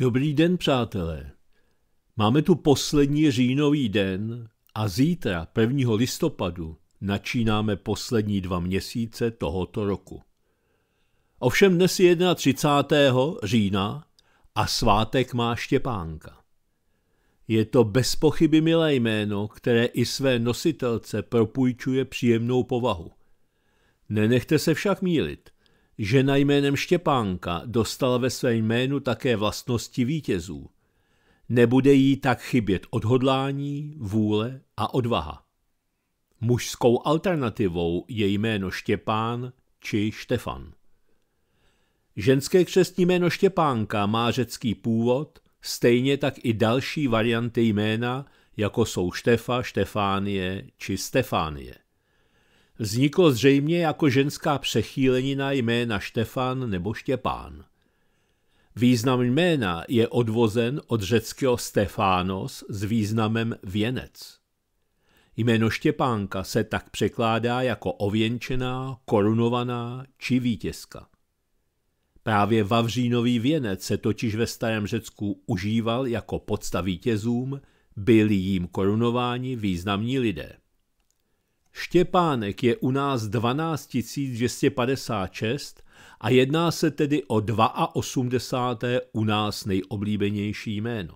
Dobrý den, přátelé. Máme tu poslední říjnový den a zítra, 1. listopadu, načínáme poslední dva měsíce tohoto roku. Ovšem dnes je 31. října a svátek má Štěpánka. Je to bez pochyby milé jméno, které i své nositelce propůjčuje příjemnou povahu. Nenechte se však mílit. Žena jménem Štěpánka dostala ve své jménu také vlastnosti vítězů. Nebude jí tak chybět odhodlání, vůle a odvaha. Mužskou alternativou je jméno Štěpán či Štefan. Ženské křestní jméno Štěpánka má řecký původ, stejně tak i další varianty jména, jako jsou Štefa, Štefánie či Stefánie vzniklo zřejmě jako ženská přechýlenina jména Štefan nebo Štěpán. Význam jména je odvozen od řeckého Stefános s významem věnec. Jméno Štěpánka se tak překládá jako ověnčená, korunovaná či vítězka. Právě vavřínový věnec se totiž ve starém Řecku užíval jako podsta vítězům, byli jim korunováni významní lidé. Štěpánek je u nás 12 256 a jedná se tedy o 82. u nás nejoblíbenější jméno.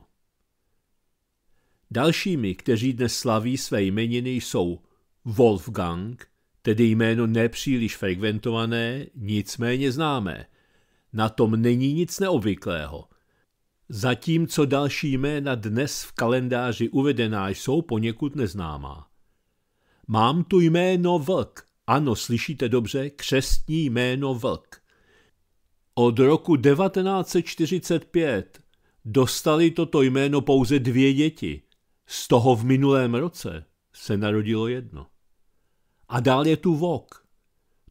Dalšími, kteří dnes slaví své jmeniny, jsou Wolfgang, tedy jméno nepříliš frekventované, nicméně známé. Na tom není nic neobvyklého. Zatímco další jména dnes v kalendáři uvedená jsou poněkud neznámá. Mám tu jméno Vlk. Ano, slyšíte dobře, křestní jméno Vlk. Od roku 1945 dostali toto jméno pouze dvě děti. Z toho v minulém roce se narodilo jedno. A dál je tu Vok.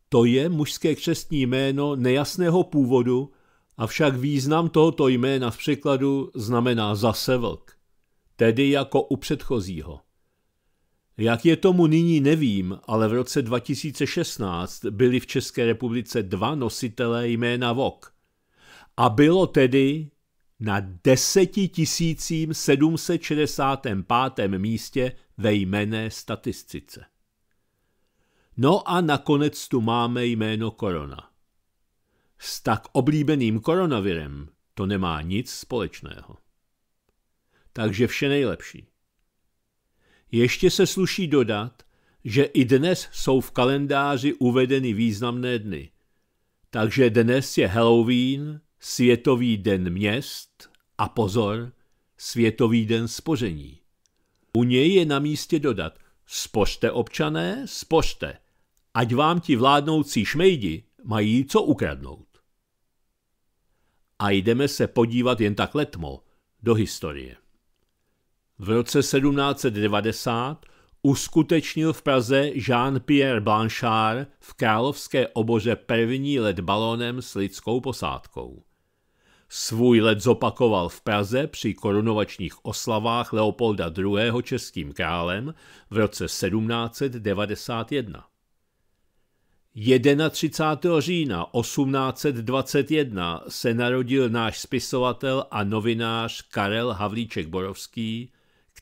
To je mužské křestní jméno nejasného původu, avšak význam tohoto jména v překladu znamená zase vlk, tedy jako u předchozího. Jak je tomu nyní nevím, ale v roce 2016 byli v České republice dva nositelé jména VOK. A bylo tedy na 765. místě ve jmené statistice. No a nakonec tu máme jméno korona. S tak oblíbeným koronavirem to nemá nic společného. Takže vše nejlepší. Ještě se sluší dodat, že i dnes jsou v kalendáři uvedeny významné dny. Takže dnes je Halloween, Světový den měst a pozor, Světový den spoření. U něj je na místě dodat spořte občané, spořte, ať vám ti vládnoucí šmejdi mají co ukradnout. A jdeme se podívat jen tak letmo do historie. V roce 1790 uskutečnil v Praze Jean-Pierre Blanchard v Královské oboře první let balónem s lidskou posádkou. Svůj let zopakoval v Praze při korunovačních oslavách Leopolda II. českým králem v roce 1791. 31. října 1821 se narodil náš spisovatel a novinář Karel Havlíček Borovský,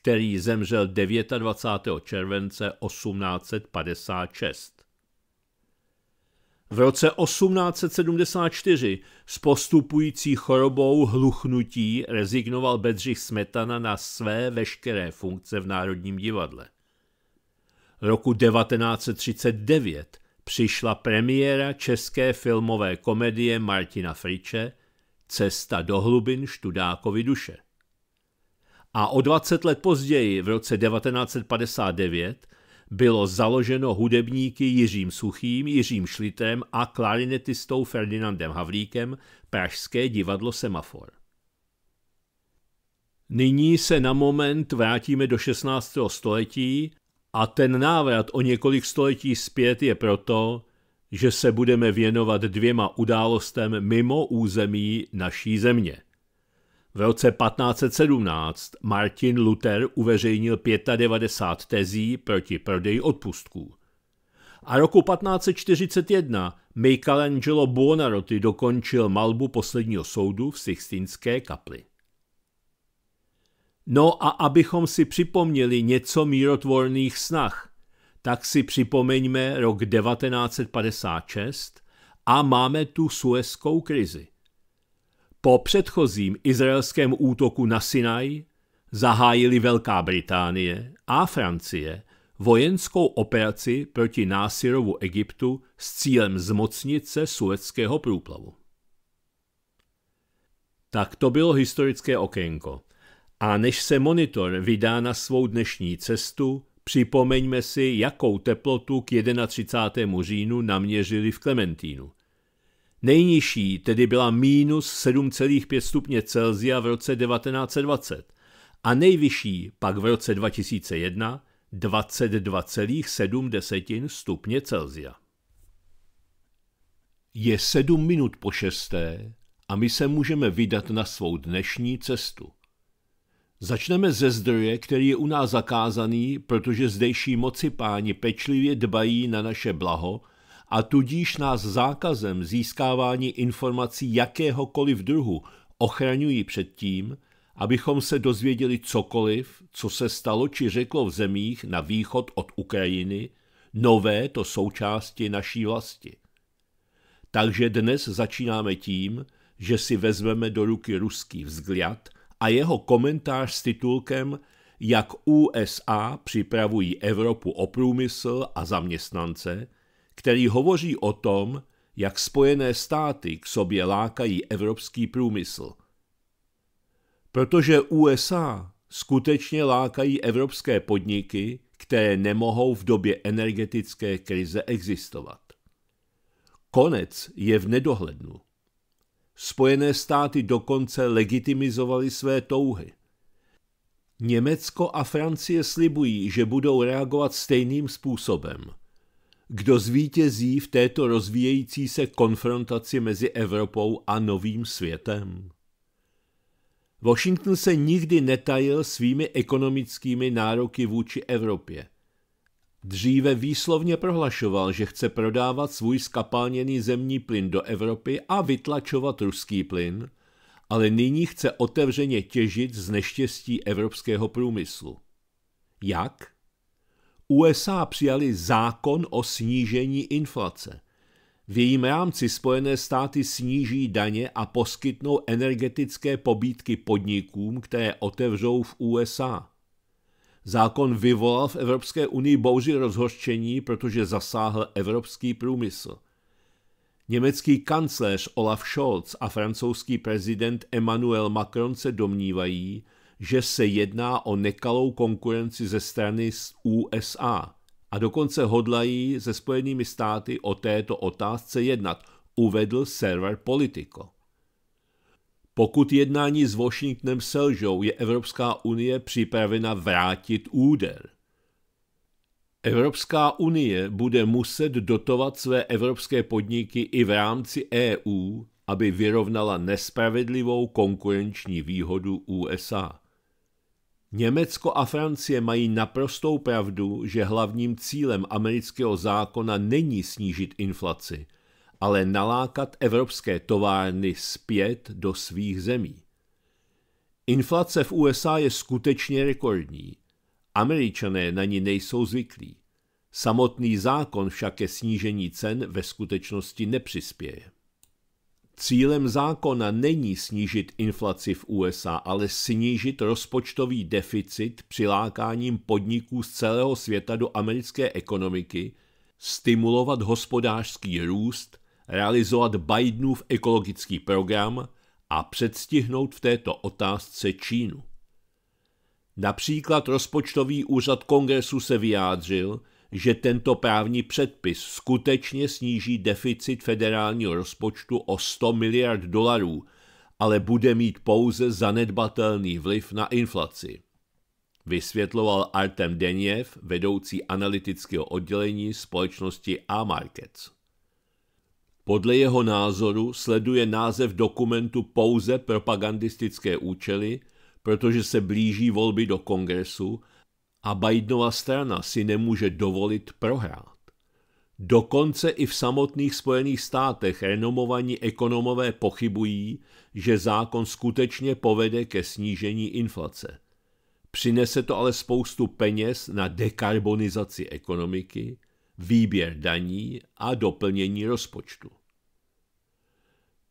který zemřel 29. července 1856. V roce 1874 s postupující chorobou hluchnutí rezignoval Bedřich Smetana na své veškeré funkce v Národním divadle. Roku 1939 přišla premiéra české filmové komedie Martina Friče Cesta do hlubin Študákovi duše a o 20 let později, v roce 1959, bylo založeno hudebníky Jiřím Suchým, Jiřím Šlitem a klarinetistou Ferdinandem Havlíkem Pražské divadlo Semafor. Nyní se na moment vrátíme do 16. století a ten návrat o několik století zpět je proto, že se budeme věnovat dvěma událostem mimo území naší země. V roce 1517 Martin Luther uveřejnil 95 tezí proti prodeji odpustků. A roku 1541 Michelangelo Buonarroti dokončil malbu posledního soudu v Sixtinské kapli. No a abychom si připomněli něco mírotvorných snah, tak si připomeňme rok 1956 a máme tu suezkou krizi. Po předchozím izraelském útoku na Sinaj zahájili Velká Británie a Francie vojenskou operaci proti násirovu Egyptu s cílem zmocnit se sueckého průplavu. Tak to bylo historické okénko. A než se monitor vydá na svou dnešní cestu, připomeňme si, jakou teplotu k 31. říjnu naměřili v Klementínu – Nejnižší tedy byla minus 7,5 stupně Celsia v roce 1920 a nejvyšší pak v roce 2001 22,7 stupně Celsia. Je sedm minut po šesté a my se můžeme vydat na svou dnešní cestu. Začneme ze zdroje, který je u nás zakázaný, protože zdejší moci páni pečlivě dbají na naše blaho a tudíž nás zákazem získávání informací jakéhokoliv druhu ochraňují před tím, abychom se dozvěděli cokoliv, co se stalo či řeklo v zemích na východ od Ukrajiny, nové to součásti naší vlasti. Takže dnes začínáme tím, že si vezmeme do ruky ruský vzгляd a jeho komentář s titulkem Jak USA připravují Evropu o průmysl a zaměstnance – který hovoří o tom, jak Spojené státy k sobě lákají evropský průmysl. Protože USA skutečně lákají evropské podniky, které nemohou v době energetické krize existovat. Konec je v nedohlednu. Spojené státy dokonce legitimizovaly své touhy. Německo a Francie slibují, že budou reagovat stejným způsobem – kdo zvítězí v této rozvíjející se konfrontaci mezi Evropou a novým světem. Washington se nikdy netajil svými ekonomickými nároky vůči Evropě. Dříve výslovně prohlašoval, že chce prodávat svůj skapálněný zemní plyn do Evropy a vytlačovat ruský plyn, ale nyní chce otevřeně těžit z neštěstí evropského průmyslu. Jak? USA přijali zákon o snížení inflace. V jejím rámci Spojené státy sníží daně a poskytnou energetické pobídky podnikům, které otevřou v USA. Zákon vyvolal v Evropské unii bouři rozhořčení, protože zasáhl evropský průmysl. Německý kancléř Olaf Scholz a francouzský prezident Emmanuel Macron se domnívají, že se jedná o nekalou konkurenci ze strany z USA a dokonce hodlají se Spojenými státy o této otázce jednat, uvedl server Politico. Pokud jednání s Washingtonem selžou, je Evropská unie připravena vrátit úder. Evropská unie bude muset dotovat své evropské podniky i v rámci EU, aby vyrovnala nespravedlivou konkurenční výhodu USA. Německo a Francie mají naprostou pravdu, že hlavním cílem amerického zákona není snížit inflaci, ale nalákat evropské továrny zpět do svých zemí. Inflace v USA je skutečně rekordní. Američané na ní nejsou zvyklí. Samotný zákon však ke snížení cen ve skutečnosti nepřispěje. Cílem zákona není snížit inflaci v USA, ale snížit rozpočtový deficit přilákáním podniků z celého světa do americké ekonomiky, stimulovat hospodářský růst, realizovat Bidenův ekologický program a předstihnout v této otázce Čínu. Například rozpočtový úřad kongresu se vyjádřil, že tento právní předpis skutečně sníží deficit federálního rozpočtu o 100 miliard dolarů, ale bude mít pouze zanedbatelný vliv na inflaci. Vysvětloval Artem Deněv, vedoucí analytického oddělení společnosti A-Markets. Podle jeho názoru sleduje název dokumentu pouze propagandistické účely, protože se blíží volby do kongresu a Bidenova strana si nemůže dovolit prohrát. Dokonce i v samotných Spojených státech renomovaní ekonomové pochybují, že zákon skutečně povede ke snížení inflace. Přinese to ale spoustu peněz na dekarbonizaci ekonomiky, výběr daní a doplnění rozpočtu.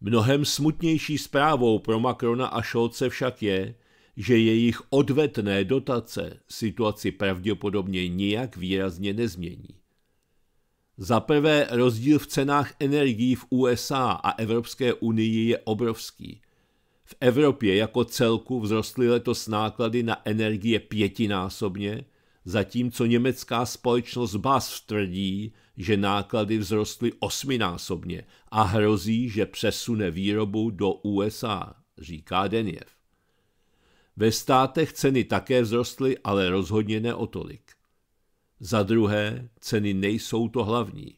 Mnohem smutnější zprávou pro Macrona a Šolce však je, že jejich odvetné dotace situaci pravděpodobně nijak výrazně nezmění. Za prvé rozdíl v cenách energií v USA a Evropské unii je obrovský. V Evropě jako celku vzrostly letos náklady na energie pětinásobně, zatímco německá společnost BAS tvrdí, že náklady vzrostly osminásobně a hrozí, že přesune výrobu do USA, říká Deniev. Ve státech ceny také vzrostly, ale rozhodně ne o tolik. Za druhé, ceny nejsou to hlavní.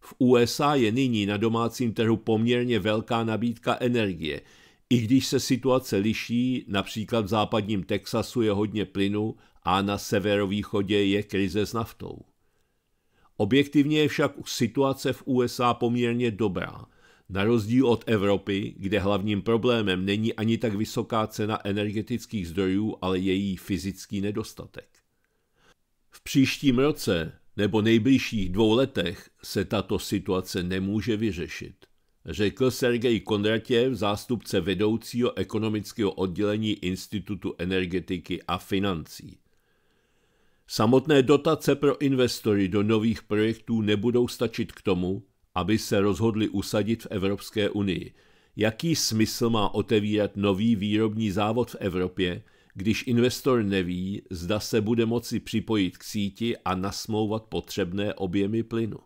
V USA je nyní na domácím trhu poměrně velká nabídka energie, i když se situace liší, například v západním Texasu je hodně plynu a na severovýchodě je krize s naftou. Objektivně je však situace v USA poměrně dobrá – na rozdíl od Evropy, kde hlavním problémem není ani tak vysoká cena energetických zdrojů, ale její fyzický nedostatek. V příštím roce nebo nejbližších dvou letech se tato situace nemůže vyřešit, řekl Sergej Kondratěv, zástupce vedoucího ekonomického oddělení Institutu energetiky a financí. Samotné dotace pro investory do nových projektů nebudou stačit k tomu, aby se rozhodli usadit v Evropské unii. Jaký smysl má otevírat nový výrobní závod v Evropě, když investor neví, zda se bude moci připojit k síti a nasmouvat potřebné objemy plynu?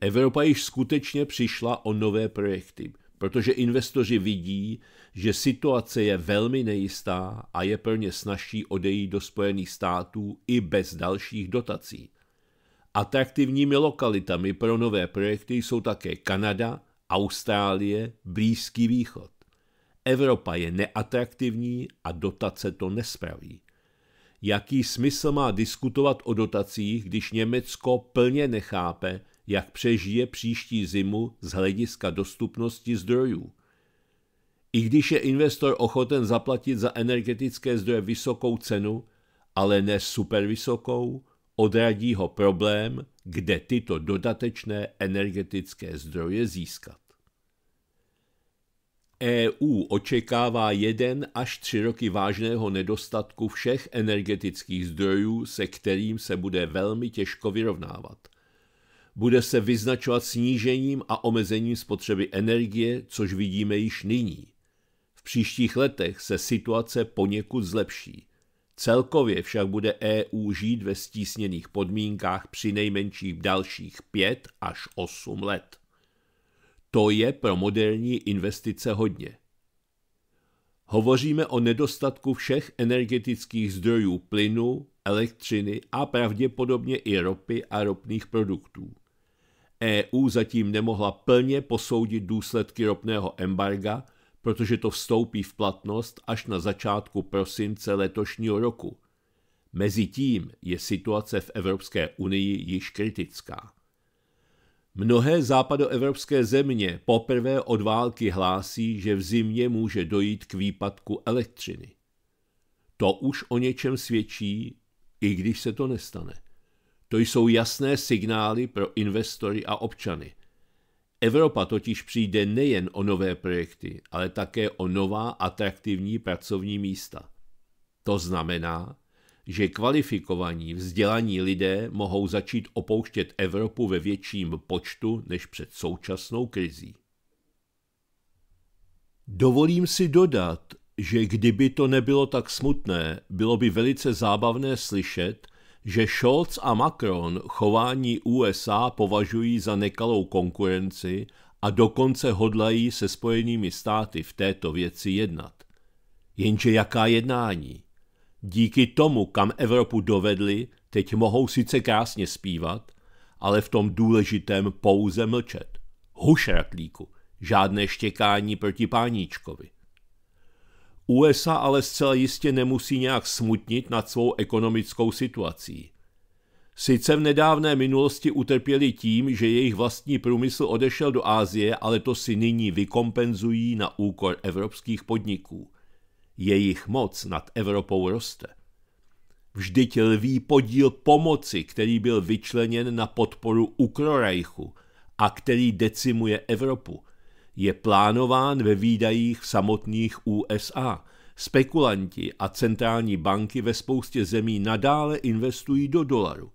Evropa již skutečně přišla o nové projekty, protože investoři vidí, že situace je velmi nejistá a je pro ně snažší odejít do Spojených států i bez dalších dotací. Atraktivními lokalitami pro nové projekty jsou také Kanada, Austrálie, Blízký východ. Evropa je neatraktivní a dotace to nespraví. Jaký smysl má diskutovat o dotacích, když Německo plně nechápe, jak přežije příští zimu z hlediska dostupnosti zdrojů? I když je investor ochoten zaplatit za energetické zdroje vysokou cenu, ale ne super vysokou, Odradí ho problém, kde tyto dodatečné energetické zdroje získat. EU očekává jeden až tři roky vážného nedostatku všech energetických zdrojů, se kterým se bude velmi těžko vyrovnávat. Bude se vyznačovat snížením a omezením spotřeby energie, což vidíme již nyní. V příštích letech se situace poněkud zlepší. Celkově však bude EU žít ve stísněných podmínkách při nejmenším dalších 5 až 8 let. To je pro moderní investice hodně. Hovoříme o nedostatku všech energetických zdrojů plynu, elektřiny a pravděpodobně i ropy a ropných produktů. EU zatím nemohla plně posoudit důsledky ropného embarga – protože to vstoupí v platnost až na začátku prosince letošního roku. Mezitím je situace v Evropské unii již kritická. Mnohé západoevropské země poprvé od války hlásí, že v zimě může dojít k výpadku elektřiny. To už o něčem svědčí, i když se to nestane. To jsou jasné signály pro investory a občany. Evropa totiž přijde nejen o nové projekty, ale také o nová atraktivní pracovní místa. To znamená, že kvalifikovaní, vzdělaní lidé mohou začít opouštět Evropu ve větším počtu než před současnou krizí. Dovolím si dodat, že kdyby to nebylo tak smutné, bylo by velice zábavné slyšet, že Scholz a Macron chování USA považují za nekalou konkurenci a dokonce hodlají se spojenými státy v této věci jednat. Jenže jaká jednání? Díky tomu, kam Evropu dovedli, teď mohou sice krásně zpívat, ale v tom důležitém pouze mlčet. Hušratlíku, žádné štěkání proti páníčkovi. USA ale zcela jistě nemusí nějak smutnit nad svou ekonomickou situací. Sice v nedávné minulosti utrpěli tím, že jejich vlastní průmysl odešel do Ázie, ale to si nyní vykompenzují na úkor evropských podniků. Jejich moc nad Evropou roste. Vždyť lví podíl pomoci, který byl vyčleněn na podporu Ukrorajchu a který decimuje Evropu, je plánován ve výdajích samotných USA. Spekulanti a centrální banky ve spoustě zemí nadále investují do dolaru.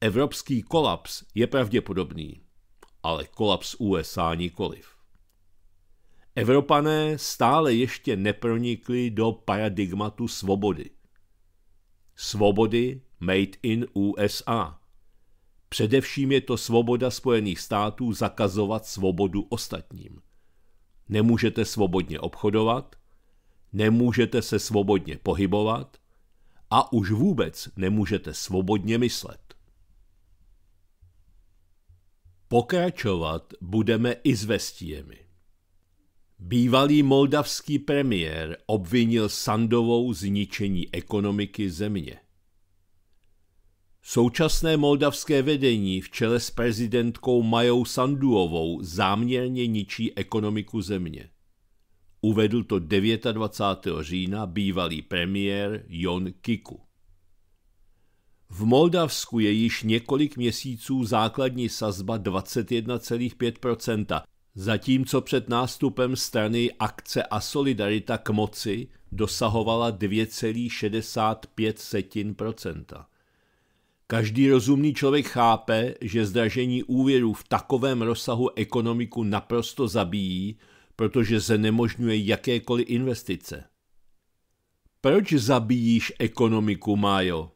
Evropský kolaps je pravděpodobný, ale kolaps USA nikoliv. Evropané stále ještě nepronikli do paradigmatu svobody. Svobody made in USA – Především je to svoboda Spojených států zakazovat svobodu ostatním. Nemůžete svobodně obchodovat, nemůžete se svobodně pohybovat a už vůbec nemůžete svobodně myslet. Pokračovat budeme i s vestiemi. Bývalý moldavský premiér obvinil Sandovou zničení ekonomiky země. Současné moldavské vedení v čele s prezidentkou Majou Sanduovou záměrně ničí ekonomiku země. Uvedl to 29. října bývalý premiér Jon Kiku. V Moldavsku je již několik měsíců základní sazba 21,5%, zatímco před nástupem strany Akce a Solidarita k moci dosahovala 2,65%. Každý rozumný člověk chápe, že zdražení úvěru v takovém rozsahu ekonomiku naprosto zabíjí, protože znemožňuje jakékoliv investice. Proč zabíjíš ekonomiku, Majo?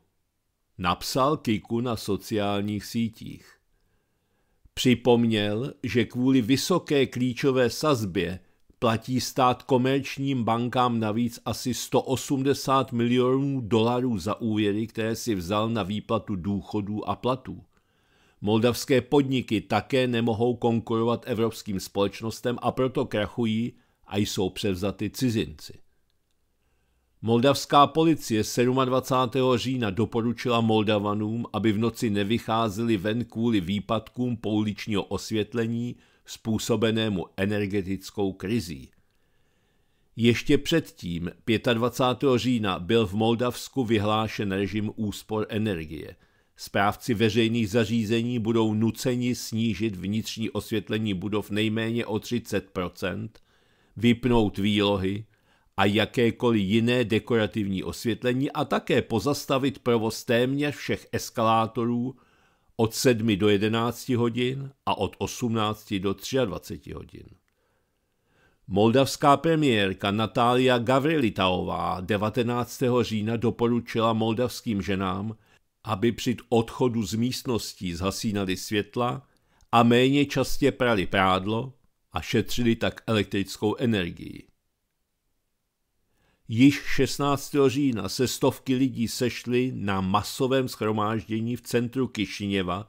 Napsal Kiku na sociálních sítích. Připomněl, že kvůli vysoké klíčové sazbě platí stát komerčním bankám navíc asi 180 milionů dolarů za úvěry, které si vzal na výplatu důchodů a platů. Moldavské podniky také nemohou konkurovat evropským společnostem a proto krachují a jsou převzaty cizinci. Moldavská policie 27. října doporučila Moldavanům, aby v noci nevycházeli ven kvůli výpadkům pouličního osvětlení způsobenému energetickou krizí. Ještě předtím, 25. října, byl v Moldavsku vyhlášen režim úspor energie. Správci veřejných zařízení budou nuceni snížit vnitřní osvětlení budov nejméně o 30 vypnout výlohy a jakékoliv jiné dekorativní osvětlení a také pozastavit provoz téměř všech eskalátorů, od 7 do 11 hodin a od 18 do 23 hodin. Moldavská premiérka Natália Gavrilitaová 19. října doporučila moldavským ženám, aby při odchodu z místností zhasínali světla a méně častě prali prádlo a šetřili tak elektrickou energii. Již 16. října se stovky lidí sešly na masovém schromáždění v centru Kišiněva,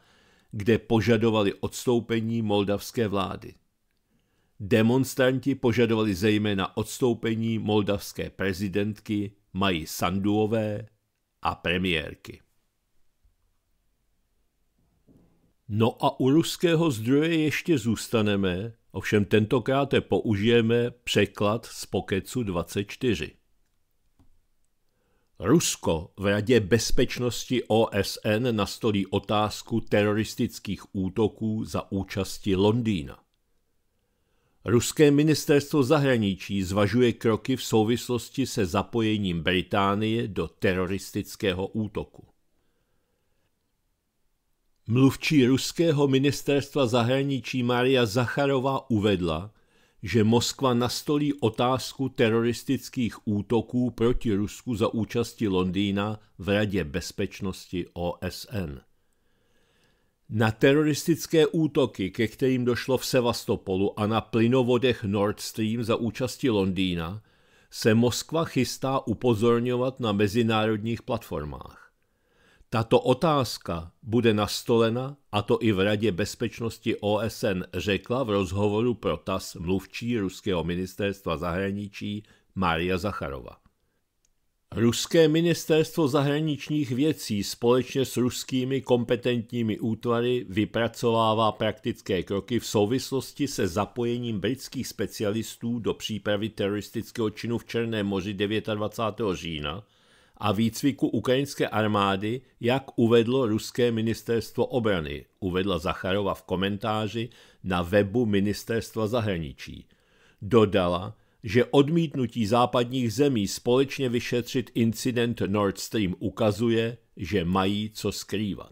kde požadovali odstoupení moldavské vlády. Demonstranti požadovali zejména odstoupení moldavské prezidentky mají Sanduové a premiérky. No a u ruského zdroje ještě zůstaneme, ovšem tentokrát použijeme překlad z Pokecu 24. Rusko v Radě bezpečnosti OSN nastolí otázku teroristických útoků za účasti Londýna. Ruské ministerstvo zahraničí zvažuje kroky v souvislosti se zapojením Británie do teroristického útoku. Mluvčí ruského ministerstva zahraničí Maria Zacharová uvedla, že Moskva nastolí otázku teroristických útoků proti Rusku za účasti Londýna v Radě bezpečnosti OSN. Na teroristické útoky, ke kterým došlo v Sevastopolu a na plynovodech Nord Stream za účasti Londýna, se Moskva chystá upozorňovat na mezinárodních platformách. Tato otázka bude nastolena, a to i v Radě bezpečnosti OSN, řekla v rozhovoru pro TAS mluvčí ruského ministerstva zahraničí Maria Zacharova. Ruské ministerstvo zahraničních věcí společně s ruskými kompetentními útvary vypracovává praktické kroky v souvislosti se zapojením britských specialistů do přípravy teroristického činu v Černém moři 29. října – a výcviku ukrajinské armády, jak uvedlo ruské ministerstvo obrany, uvedla Zacharova v komentáři na webu ministerstva zahraničí. Dodala, že odmítnutí západních zemí společně vyšetřit incident Nord Stream ukazuje, že mají co skrývat.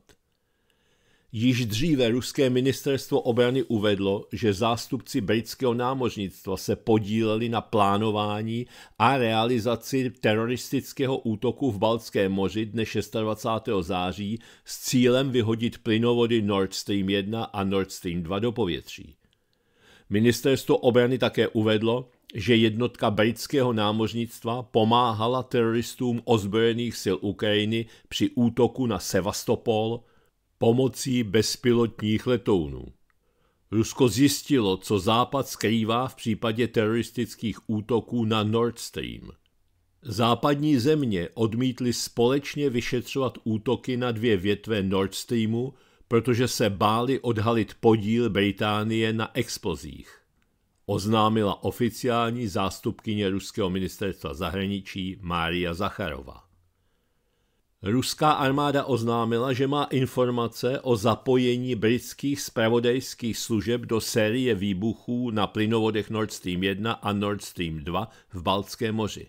Již dříve ruské ministerstvo obrany uvedlo, že zástupci britského námořnictva se podíleli na plánování a realizaci teroristického útoku v Baltském moři dne 26. září s cílem vyhodit plynovody Nord Stream 1 a Nord Stream 2 do povětří. Ministerstvo obrany také uvedlo, že jednotka britského námořnictva pomáhala teroristům ozbrojených sil Ukrajiny při útoku na Sevastopol – pomocí bezpilotních letounů. Rusko zjistilo, co Západ skrývá v případě teroristických útoků na Nord Stream. Západní země odmítly společně vyšetřovat útoky na dvě větve Nord Streamu, protože se báli odhalit podíl Británie na explozích, oznámila oficiální zástupkyně ruského ministerstva zahraničí Mária Zacharova. Ruská armáda oznámila, že má informace o zapojení britských spravodajských služeb do série výbuchů na plynovodech Nord Stream 1 a Nord Stream 2 v Baltském moři.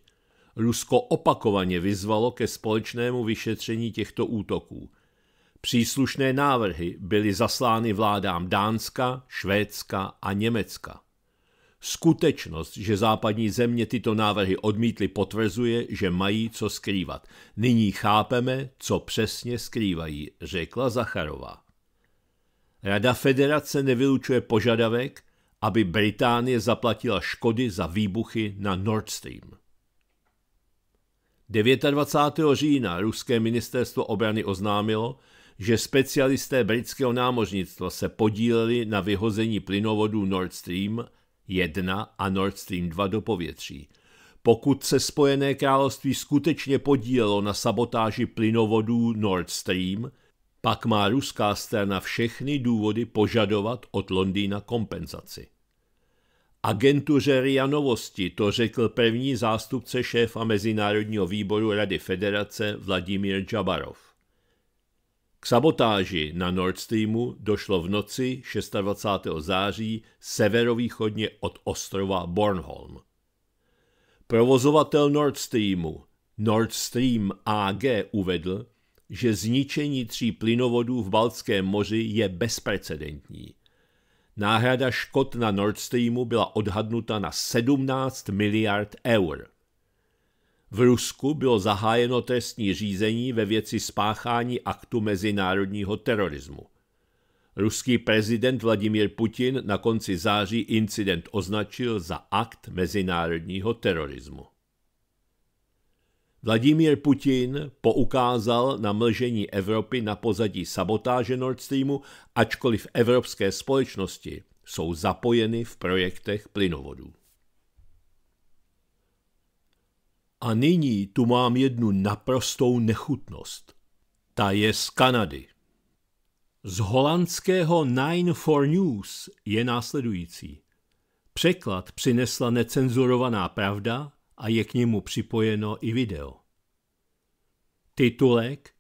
Rusko opakovaně vyzvalo ke společnému vyšetření těchto útoků. Příslušné návrhy byly zaslány vládám Dánska, Švédska a Německa. Skutečnost, že západní země tyto návrhy odmítly, potvrzuje, že mají co skrývat. Nyní chápeme, co přesně skrývají, řekla Zacharová. Rada federace nevylučuje požadavek, aby Británie zaplatila škody za výbuchy na Nord Stream. 29. října ruské ministerstvo obrany oznámilo, že specialisté britského námořnictva se podíleli na vyhození plynovodu Nord Stream 1 a Nord Stream 2 do povětří. Pokud se Spojené království skutečně podílelo na sabotáži plynovodů Nord Stream, pak má ruská strana všechny důvody požadovat od Londýna kompenzaci. Agentuře RIA Novosti to řekl první zástupce šéfa Mezinárodního výboru Rady federace Vladimír Džabarov. K sabotáži na Nord Streamu došlo v noci 26. září severovýchodně od ostrova Bornholm. Provozovatel Nord Streamu Nord Stream AG uvedl, že zničení tří plynovodů v Baltském moři je bezprecedentní. Náhrada škod na Nord Streamu byla odhadnuta na 17 miliard eur. V Rusku bylo zahájeno trestní řízení ve věci spáchání aktu mezinárodního terorismu. Ruský prezident Vladimír Putin na konci září incident označil za akt mezinárodního terorismu. Vladimír Putin poukázal na mlžení Evropy na pozadí sabotáže Nord Streamu, ačkoliv evropské společnosti jsou zapojeny v projektech plynovodů. A nyní tu mám jednu naprostou nechutnost. Ta je z Kanady. Z holandského Nine for News je následující. Překlad přinesla necenzurovaná pravda a je k němu připojeno i video. Titulek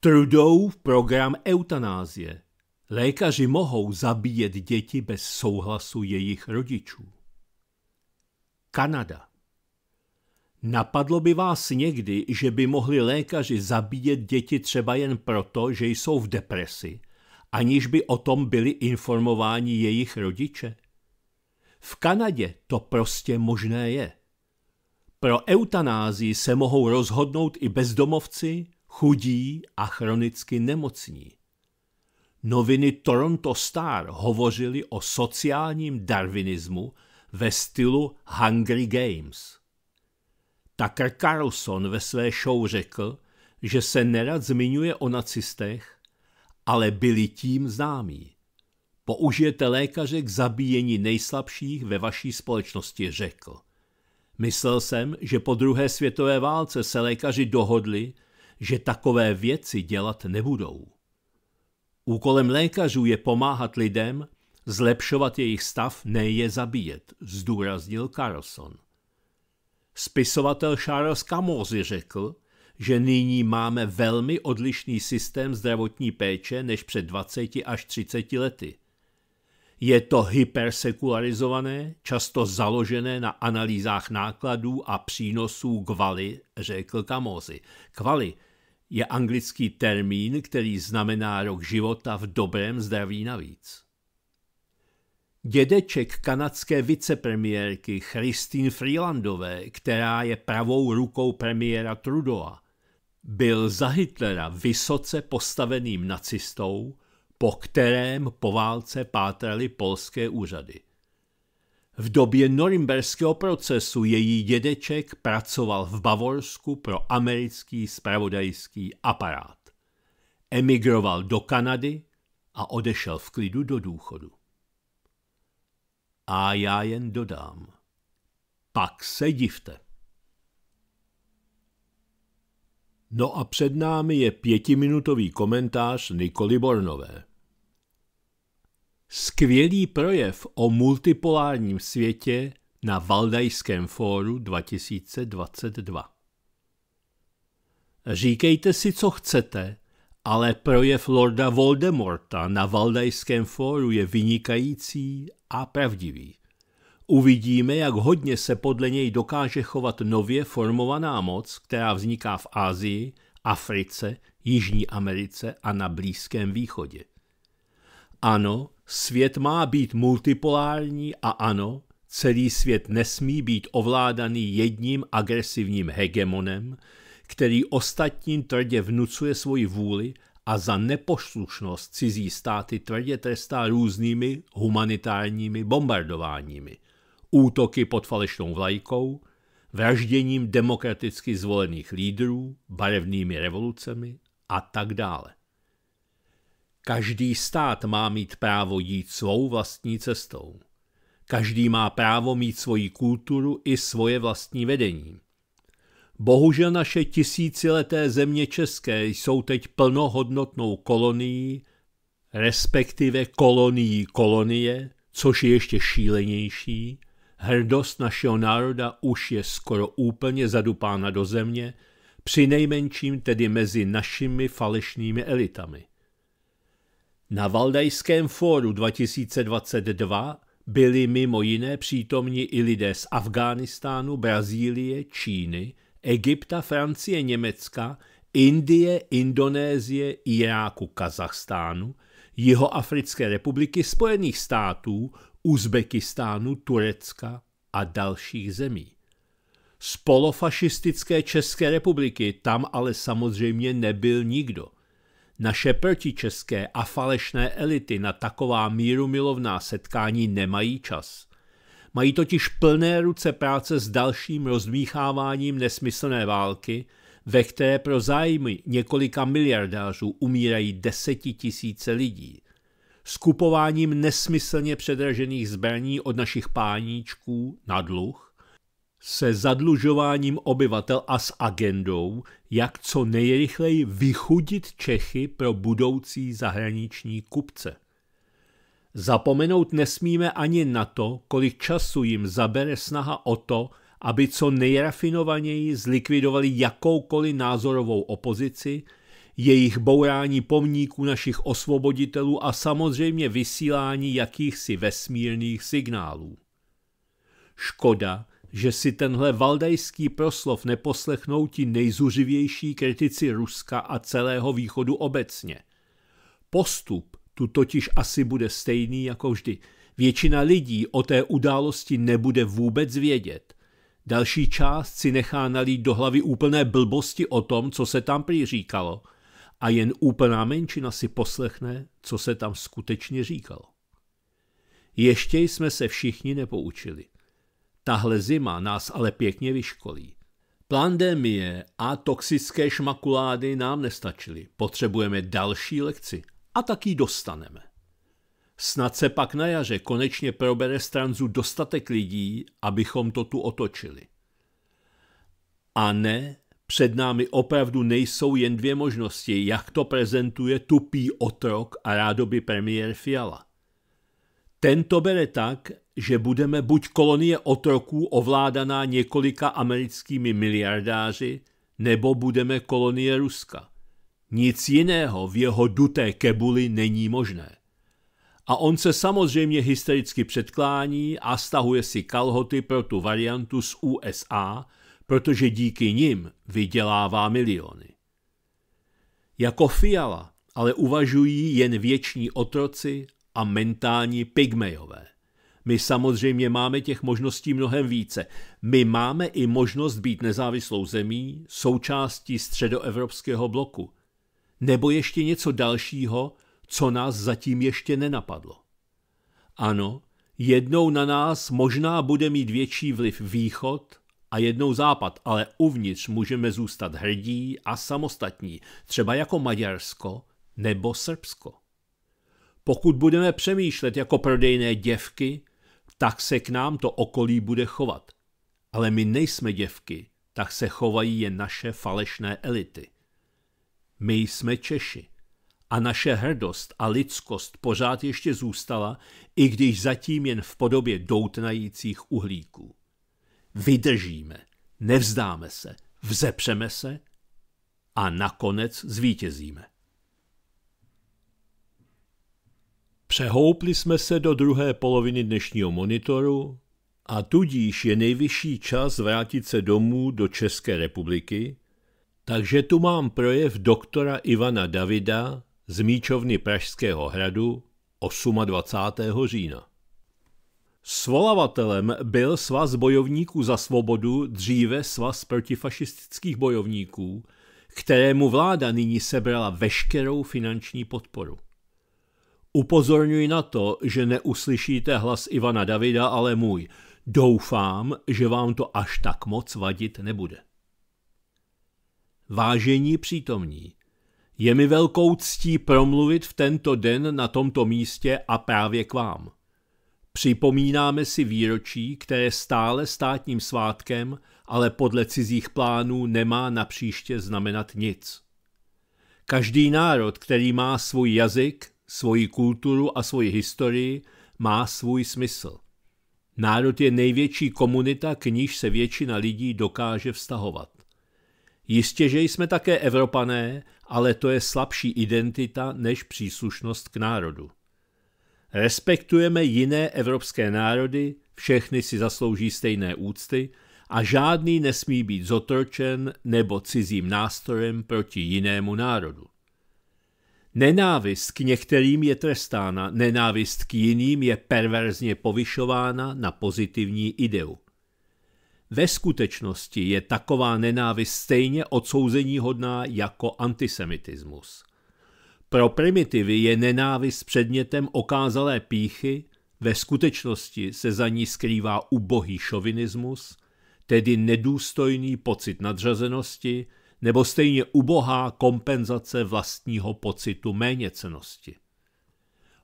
Trudeau program eutanázie. Lékaři mohou zabíjet děti bez souhlasu jejich rodičů. Kanada. Napadlo by vás někdy, že by mohli lékaři zabíjet děti třeba jen proto, že jsou v depresi, aniž by o tom byli informováni jejich rodiče? V Kanadě to prostě možné je. Pro eutanázii se mohou rozhodnout i bezdomovci, chudí a chronicky nemocní. Noviny Toronto Star hovořily o sociálním darvinismu ve stylu Hungry Games – Tucker Carlson ve své show řekl, že se nerad zmiňuje o nacistech, ale byli tím známí. Použijete lékaře k zabíjení nejslabších ve vaší společnosti, řekl. Myslel jsem, že po druhé světové válce se lékaři dohodli, že takové věci dělat nebudou. Úkolem lékařů je pomáhat lidem, zlepšovat jejich stav, ne je zabíjet, zdůraznil Carlson. Spisovatel Charles Camozy řekl, že nyní máme velmi odlišný systém zdravotní péče než před 20 až 30 lety. Je to hypersekularizované, často založené na analýzách nákladů a přínosů kvaly, řekl Kamozy. Kvaly je anglický termín, který znamená rok života v dobrém zdraví navíc. Dědeček kanadské vicepremiérky Christine Freelandové, která je pravou rukou premiéra Trudoa, byl za Hitlera vysoce postaveným nacistou, po kterém po válce pátrali polské úřady. V době norimberského procesu její dědeček pracoval v Bavorsku pro americký spravodajský aparát. Emigroval do Kanady a odešel v klidu do důchodu. A já jen dodám. Pak se divte. No a před námi je pětiminutový komentář Nikoli Bornové. Skvělý projev o multipolárním světě na Valdajském fóru 2022. Říkejte si, co chcete, ale projev Lorda Voldemorta na Valdajském fóru je vynikající a pravdivý. Uvidíme, jak hodně se podle něj dokáže chovat nově formovaná moc, která vzniká v Ázii, Africe, Jižní Americe a na Blízkém východě. Ano, svět má být multipolární a ano, celý svět nesmí být ovládaný jedním agresivním hegemonem, který ostatním tvrdě vnucuje svoji vůli a za neposlušnost cizí státy tvrdě trestá různými humanitárními bombardováními, útoky pod falešnou vlajkou, vražděním demokraticky zvolených lídrů, barevnými revolucemi a tak dále. Každý stát má mít právo jít svou vlastní cestou. Každý má právo mít svoji kulturu i svoje vlastní vedení. Bohužel naše tisícileté země české jsou teď plnohodnotnou kolonií, respektive kolonií kolonie, což je ještě šílenější, hrdost našeho národa už je skoro úplně zadupána do země, při nejmenším tedy mezi našimi falešnými elitami. Na Valdajském fóru 2022 byli mimo jiné přítomni i lidé z Afghánistánu, Brazílie, Číny, Egypta, Francie, Německa, Indie, Indonésie, Iráku, Kazachstánu, Jihoafrické republiky, Spojených států, Uzbekistánu, Turecka a dalších zemí. Z polofašistické České republiky tam ale samozřejmě nebyl nikdo. Naše protičeské a falešné elity na taková mírumilovná setkání nemají čas. Mají totiž plné ruce práce s dalším rozmícháváním nesmyslné války, ve které pro zájmy několika miliardářů umírají desetitisíce lidí. Skupováním nesmyslně předražených zbraní od našich páníčků na dluh, se zadlužováním obyvatel a s agendou, jak co nejrychleji vychudit Čechy pro budoucí zahraniční kupce. Zapomenout nesmíme ani na to, kolik času jim zabere snaha o to, aby co nejrafinovaněji zlikvidovali jakoukoliv názorovou opozici, jejich bourání pomníků našich osvoboditelů a samozřejmě vysílání jakýchsi vesmírných signálů. Škoda, že si tenhle valdajský proslov neposlechnou ti nejzuřivější kritici Ruska a celého východu obecně. Postup, tu totiž asi bude stejný jako vždy. Většina lidí o té události nebude vůbec vědět. Další část si nechá nalít do hlavy úplné blbosti o tom, co se tam prý říkalo. A jen úplná menšina si poslechne, co se tam skutečně říkalo. Ještě jsme se všichni nepoučili. Tahle zima nás ale pěkně vyškolí. Pandemie a toxické šmakulády nám nestačily. Potřebujeme další lekci a taky dostaneme. Snad se pak na jaře konečně probere stranzu dostatek lidí, abychom to tu otočili. A ne, před námi opravdu nejsou jen dvě možnosti, jak to prezentuje tupý otrok a rádoby premiér Fiala. Ten to bere tak, že budeme buď kolonie otroků ovládaná několika americkými miliardáři, nebo budeme kolonie Ruska – nic jiného v jeho duté kebuli není možné. A on se samozřejmě hystericky předklání a stahuje si kalhoty pro tu variantu z USA, protože díky nim vydělává miliony. Jako Fiala ale uvažují jen věční otroci a mentální pygmejové. My samozřejmě máme těch možností mnohem více. My máme i možnost být nezávislou zemí, součástí středoevropského bloku – nebo ještě něco dalšího, co nás zatím ještě nenapadlo. Ano, jednou na nás možná bude mít větší vliv východ a jednou západ, ale uvnitř můžeme zůstat hrdí a samostatní, třeba jako Maďarsko nebo Srbsko. Pokud budeme přemýšlet jako prodejné děvky, tak se k nám to okolí bude chovat. Ale my nejsme děvky, tak se chovají jen naše falešné elity. My jsme Češi. A naše hrdost a lidskost pořád ještě zůstala, i když zatím jen v podobě doutnajících uhlíků. Vydržíme, nevzdáme se, vzepřeme se a nakonec zvítězíme. Přehoupli jsme se do druhé poloviny dnešního monitoru a tudíž je nejvyšší čas vrátit se domů do České republiky, takže tu mám projev doktora Ivana Davida z Míčovny Pražského hradu 28. října. Svolavatelem byl svaz bojovníků za svobodu, dříve svaz protifašistických bojovníků, kterému vláda nyní sebrala veškerou finanční podporu. Upozorňuji na to, že neuslyšíte hlas Ivana Davida, ale můj. Doufám, že vám to až tak moc vadit nebude. Vážení přítomní, je mi velkou ctí promluvit v tento den na tomto místě a právě k vám. Připomínáme si výročí, které stále státním svátkem, ale podle cizích plánů nemá na příště znamenat nic. Každý národ, který má svůj jazyk, svoji kulturu a svoji historii, má svůj smysl. Národ je největší komunita, k níž se většina lidí dokáže vztahovat. Jistě, že jsme také Evropané, ale to je slabší identita než příslušnost k národu. Respektujeme jiné evropské národy, všechny si zaslouží stejné úcty a žádný nesmí být zotročen nebo cizím nástrojem proti jinému národu. Nenávist k některým je trestána, nenávist k jiným je perverzně povyšována na pozitivní ideu. Ve skutečnosti je taková nenávist stejně odsouzeníhodná jako antisemitismus. Pro primitivy je nenávist předmětem okázalé píchy, ve skutečnosti se za ní skrývá ubohý šovinismus, tedy nedůstojný pocit nadřazenosti nebo stejně ubohá kompenzace vlastního pocitu méněcenosti.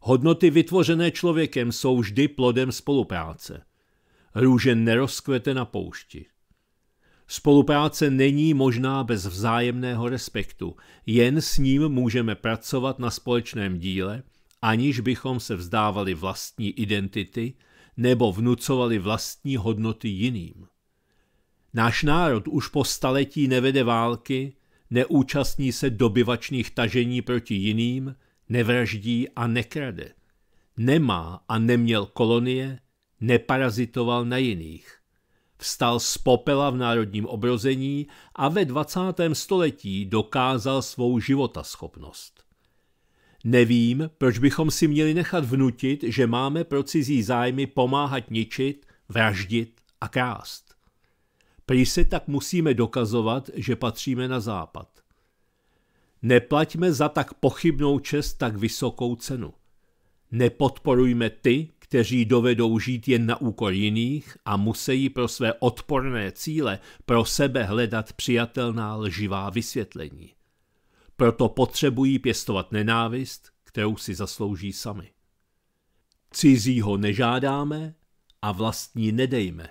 Hodnoty vytvořené člověkem jsou vždy plodem spolupráce – Růže nerozkvete na poušti. Spolupráce není možná bez vzájemného respektu, jen s ním můžeme pracovat na společném díle, aniž bychom se vzdávali vlastní identity nebo vnucovali vlastní hodnoty jiným. Náš národ už po staletí nevede války, neúčastní se dobyvačných tažení proti jiným, nevraždí a nekrade. Nemá a neměl kolonie, neparazitoval na jiných. Vstal z popela v národním obrození a ve 20. století dokázal svou životaschopnost. Nevím, proč bychom si měli nechat vnutit, že máme pro cizí zájmy pomáhat ničit, vraždit a krást. Prý se tak musíme dokazovat, že patříme na západ. Neplaťme za tak pochybnou čest tak vysokou cenu – Nepodporujme ty, kteří dovedou žít jen na úkor jiných a musí pro své odporné cíle pro sebe hledat přijatelná lživá vysvětlení. Proto potřebují pěstovat nenávist, kterou si zaslouží sami. Cizího nežádáme a vlastní nedejme.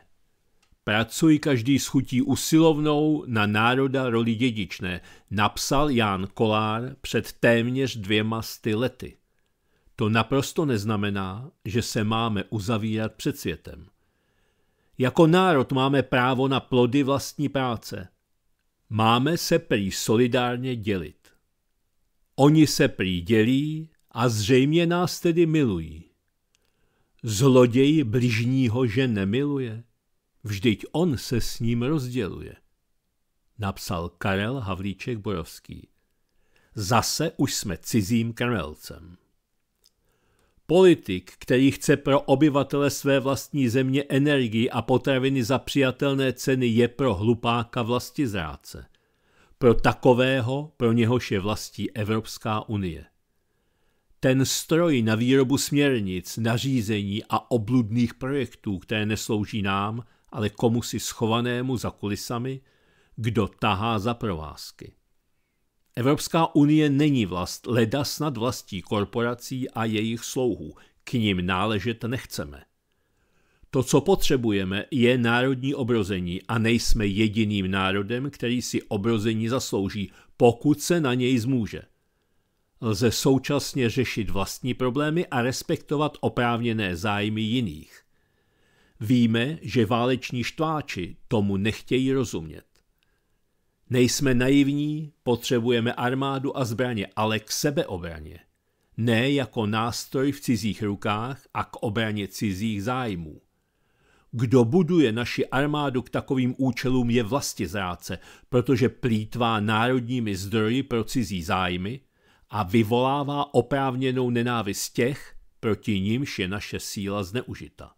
Pracuj každý s chutí usilovnou na národa roli dědičné, napsal Ján Kolár před téměř dvěma sty lety. To naprosto neznamená, že se máme uzavírat před světem. Jako národ máme právo na plody vlastní práce. Máme se prý solidárně dělit. Oni se prý dělí a zřejmě nás tedy milují. Zloděj bližního že nemiluje, vždyť on se s ním rozděluje. Napsal Karel Havlíček Borovský. Zase už jsme cizím krmelcem. Politik, který chce pro obyvatele své vlastní země energii a potraviny za přijatelné ceny, je pro hlupáka zráce. Pro takového, pro něhož je vlastí Evropská unie. Ten stroj na výrobu směrnic, nařízení a obludných projektů, které neslouží nám, ale komu si schovanému za kulisami, kdo tahá za provázky. Evropská unie není vlast, leda snad vlastí korporací a jejich slouhů. K ním náležet nechceme. To, co potřebujeme, je národní obrození a nejsme jediným národem, který si obrození zaslouží, pokud se na něj zmůže. Lze současně řešit vlastní problémy a respektovat oprávněné zájmy jiných. Víme, že váleční štváči tomu nechtějí rozumět. Nejsme naivní, potřebujeme armádu a zbraně, ale k sebeobraně. Ne jako nástroj v cizích rukách a k obraně cizích zájmů. Kdo buduje naši armádu k takovým účelům je vlastně zráce, protože plítvá národními zdroji pro cizí zájmy a vyvolává oprávněnou nenávist těch, proti nímž je naše síla zneužita.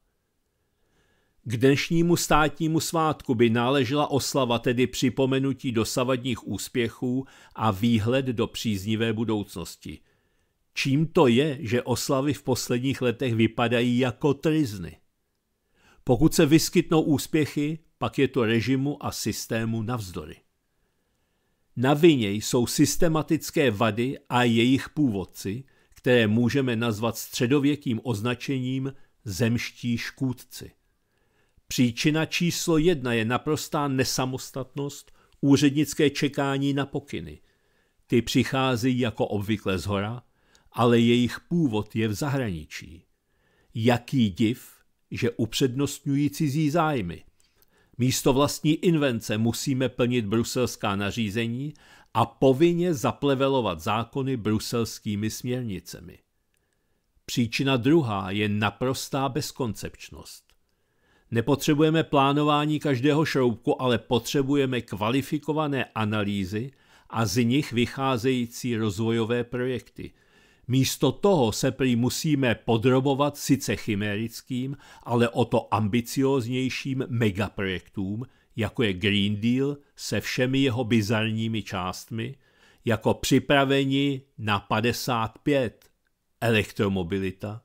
K dnešnímu státnímu svátku by náležela oslava tedy připomenutí dosavadních úspěchů a výhled do příznivé budoucnosti. Čím to je, že oslavy v posledních letech vypadají jako trizny? Pokud se vyskytnou úspěchy, pak je to režimu a systému navzdory. Na vině jsou systematické vady a jejich původci, které můžeme nazvat středověkým označením zemští škůdci. Příčina číslo jedna je naprostá nesamostatnost, úřednické čekání na pokyny. Ty přicházejí jako obvykle z hora, ale jejich původ je v zahraničí. Jaký div, že upřednostňují cizí zájmy. Místo vlastní invence musíme plnit bruselská nařízení a povinně zaplevelovat zákony bruselskými směrnicemi. Příčina druhá je naprostá bezkoncepčnost. Nepotřebujeme plánování každého šroubku, ale potřebujeme kvalifikované analýzy a z nich vycházející rozvojové projekty. Místo toho se prý musíme podrobovat sice chimérickým, ale o to ambicióznějším megaprojektům, jako je Green Deal se všemi jeho bizarními částmi, jako připraveni na 55, elektromobilita,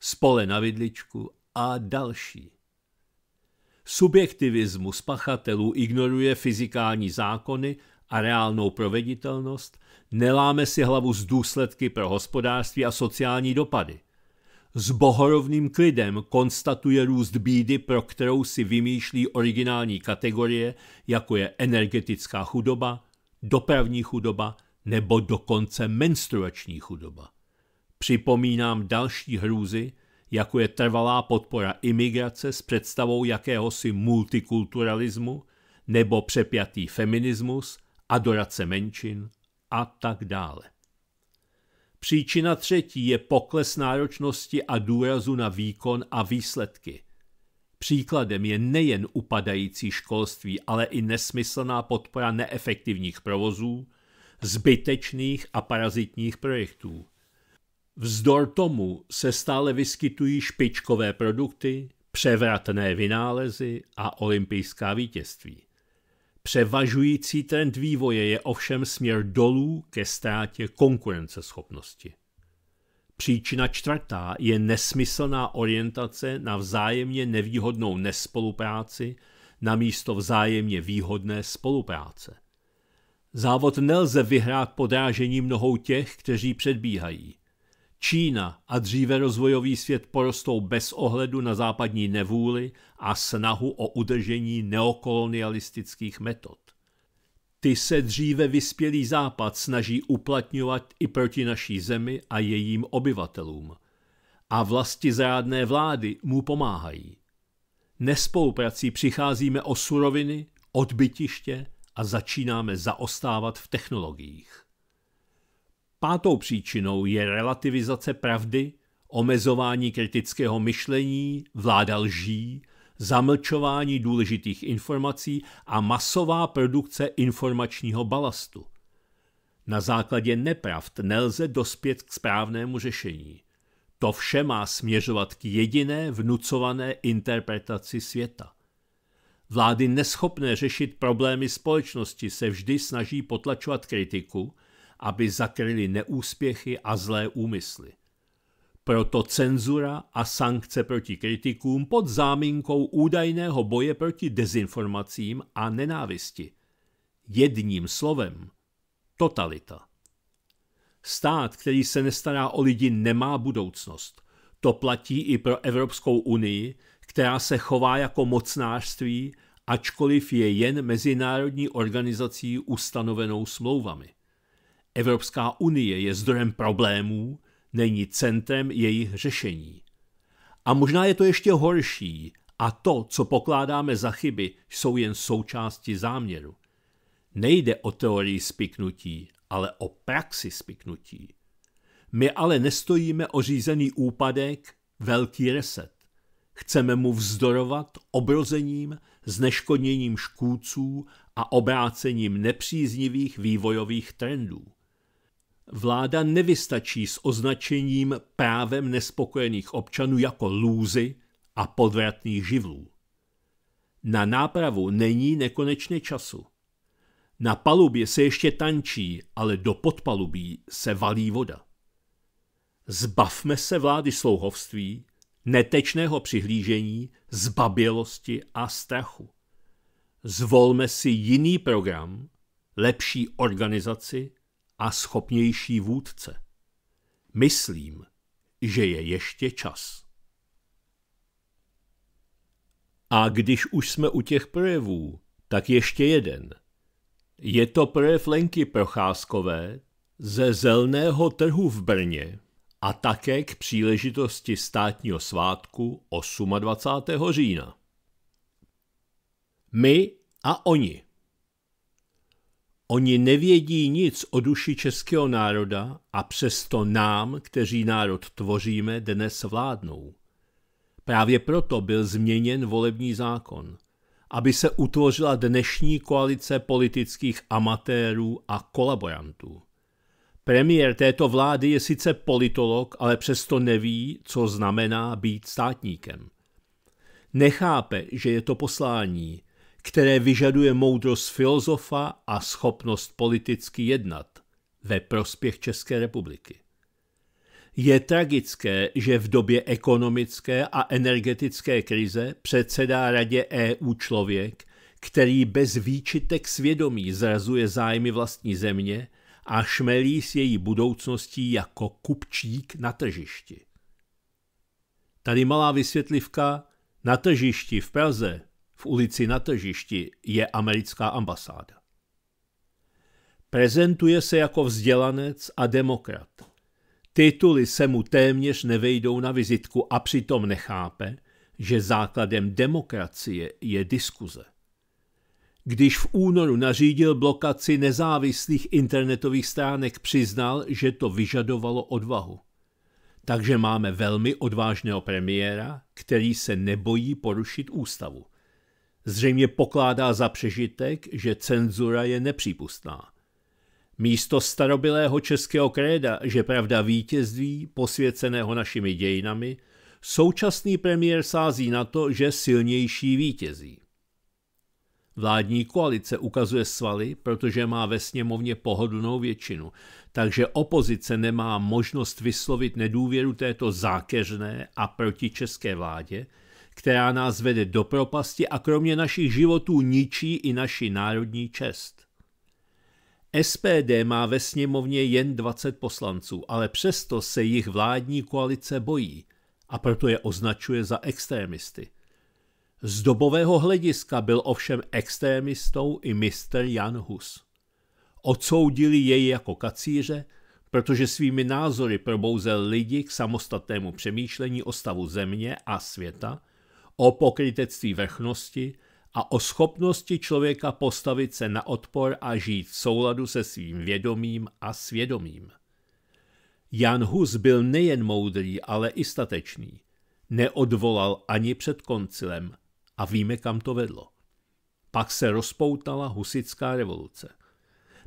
spole na vidličku a další subjektivismus pachatelů ignoruje fyzikální zákony a reálnou proveditelnost, neláme si hlavu z důsledky pro hospodářství a sociální dopady. S bohorovným klidem konstatuje růst bídy, pro kterou si vymýšlí originální kategorie, jako je energetická chudoba, dopravní chudoba nebo dokonce menstruační chudoba. Připomínám další hrůzy, jako je trvalá podpora imigrace s představou jakéhosi multikulturalismu nebo přepjatý feminismus, adorace menšin a tak dále. Příčina třetí je pokles náročnosti a důrazu na výkon a výsledky. Příkladem je nejen upadající školství, ale i nesmyslná podpora neefektivních provozů, zbytečných a parazitních projektů. Vzdor tomu se stále vyskytují špičkové produkty, převratné vynálezy a olympijská vítězství. Převažující trend vývoje je ovšem směr dolů ke ztrátě konkurenceschopnosti. Příčina čtvrtá je nesmyslná orientace na vzájemně nevýhodnou nespolupráci na místo vzájemně výhodné spolupráce. Závod nelze vyhrát podrážením nohou těch, kteří předbíhají. Čína a dříve rozvojový svět porostou bez ohledu na západní nevůli a snahu o udržení neokolonialistických metod. Ty se dříve vyspělý západ snaží uplatňovat i proti naší zemi a jejím obyvatelům. A vlasti zrádné vlády mu pomáhají. Nespouprací přicházíme o suroviny, odbytiště a začínáme zaostávat v technologiích. Pátou příčinou je relativizace pravdy, omezování kritického myšlení, vláda lží, zamlčování důležitých informací a masová produkce informačního balastu. Na základě nepravd nelze dospět k správnému řešení. To vše má směřovat k jediné vnucované interpretaci světa. Vlády neschopné řešit problémy společnosti se vždy snaží potlačovat kritiku – aby zakryli neúspěchy a zlé úmysly. Proto cenzura a sankce proti kritikům pod záminkou údajného boje proti dezinformacím a nenávisti. Jedním slovem totalita. Stát, který se nestará o lidi, nemá budoucnost. To platí i pro Evropskou unii, která se chová jako mocnářství, ačkoliv je jen mezinárodní organizací ustanovenou smlouvami. Evropská unie je zdrojem problémů, není centrem jejich řešení. A možná je to ještě horší, a to, co pokládáme za chyby, jsou jen součásti záměru. Nejde o teorii spiknutí, ale o praxi spiknutí. My ale nestojíme o řízený úpadek, velký reset. Chceme mu vzdorovat obrozením, zneškodněním škůdců a obrácením nepříznivých vývojových trendů vláda nevystačí s označením právem nespokojených občanů jako lůzy a podvratných živlů. Na nápravu není nekonečně času. Na palubě se ještě tančí, ale do podpalubí se valí voda. Zbavme se vlády slouhovství, netečného přihlížení, zbabělosti a strachu. Zvolme si jiný program, lepší organizaci, a schopnější vůdce. Myslím, že je ještě čas. A když už jsme u těch projevů, tak ještě jeden. Je to projev Lenky Procházkové ze Zelného trhu v Brně a také k příležitosti státního svátku 28. října. My a oni. Oni nevědí nic o duši českého národa a přesto nám, kteří národ tvoříme, dnes vládnou. Právě proto byl změněn volební zákon, aby se utvořila dnešní koalice politických amatérů a kolaborantů. Premiér této vlády je sice politolog, ale přesto neví, co znamená být státníkem. Nechápe, že je to poslání, které vyžaduje moudrost filozofa a schopnost politicky jednat ve prospěch České republiky. Je tragické, že v době ekonomické a energetické krize předsedá Radě EU člověk, který bez výčitek svědomí zrazuje zájmy vlastní země a šmelí s její budoucností jako kupčík na tržišti. Tady malá vysvětlivka na tržišti v Praze v ulici na tržišti je americká ambasáda. Prezentuje se jako vzdělanec a demokrat. Tituly se mu téměř nevejdou na vizitku a přitom nechápe, že základem demokracie je diskuze. Když v únoru nařídil blokaci nezávislých internetových stránek, přiznal, že to vyžadovalo odvahu. Takže máme velmi odvážného premiéra, který se nebojí porušit ústavu zřejmě pokládá za přežitek, že cenzura je nepřípustná. Místo starobylého českého kréda, že pravda vítězví, posvěceného našimi dějinami, současný premiér sází na to, že silnější vítězí. Vládní koalice ukazuje svaly, protože má ve sněmovně pohodlnou většinu, takže opozice nemá možnost vyslovit nedůvěru této zákeřné a české vládě, která nás vede do propasti a kromě našich životů ničí i naši národní čest. SPD má ve sněmovně jen 20 poslanců, ale přesto se jich vládní koalice bojí a proto je označuje za extrémisty. Z dobového hlediska byl ovšem extrémistou i mistr Jan Hus. Odsoudili jej jako kacíře, protože svými názory probouzel lidi k samostatnému přemýšlení o stavu země a světa o pokrytectví vrchnosti a o schopnosti člověka postavit se na odpor a žít v souladu se svým vědomím a svědomím. Jan Hus byl nejen moudrý, ale i statečný. Neodvolal ani před koncilem a víme, kam to vedlo. Pak se rozpoutala husická revoluce.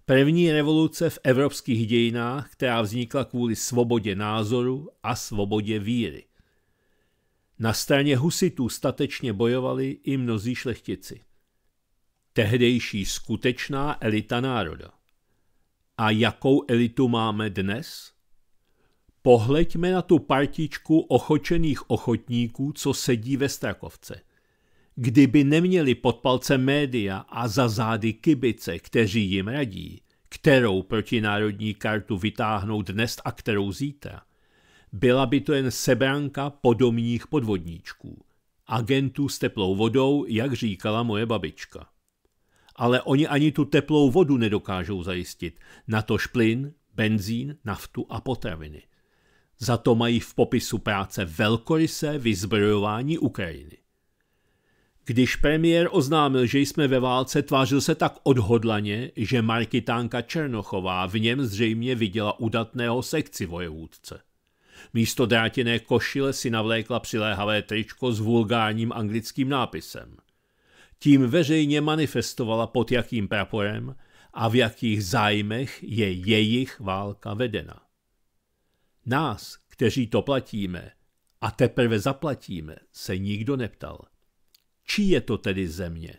První revoluce v evropských dějinách, která vznikla kvůli svobodě názoru a svobodě víry. Na straně husitů statečně bojovali i mnozí šlechtici. Tehdejší skutečná elita národa. A jakou elitu máme dnes? Pohleďme na tu partičku ochočených ochotníků, co sedí ve Strakovce. Kdyby neměli pod palcem média a za zády kibice, kteří jim radí, kterou protinárodní kartu vytáhnou dnes a kterou zítra, byla by to jen sebranka podomních podvodníčků. Agentů s teplou vodou, jak říkala moje babička. Ale oni ani tu teplou vodu nedokážou zajistit, na to plyn, benzín, naftu a potraviny. Za to mají v popisu práce velkorysé vyzbrojování Ukrajiny. Když premiér oznámil, že jsme ve válce, tvářil se tak odhodlaně, že Markitánka Černochová v něm zřejmě viděla udatného sekci vojevůdce. Místo drátěné košile si navlékla přiléhavé tričko s vulgárním anglickým nápisem. Tím veřejně manifestovala pod jakým praporem a v jakých zájmech je jejich válka vedena. Nás, kteří to platíme a teprve zaplatíme, se nikdo neptal. Čí je to tedy země?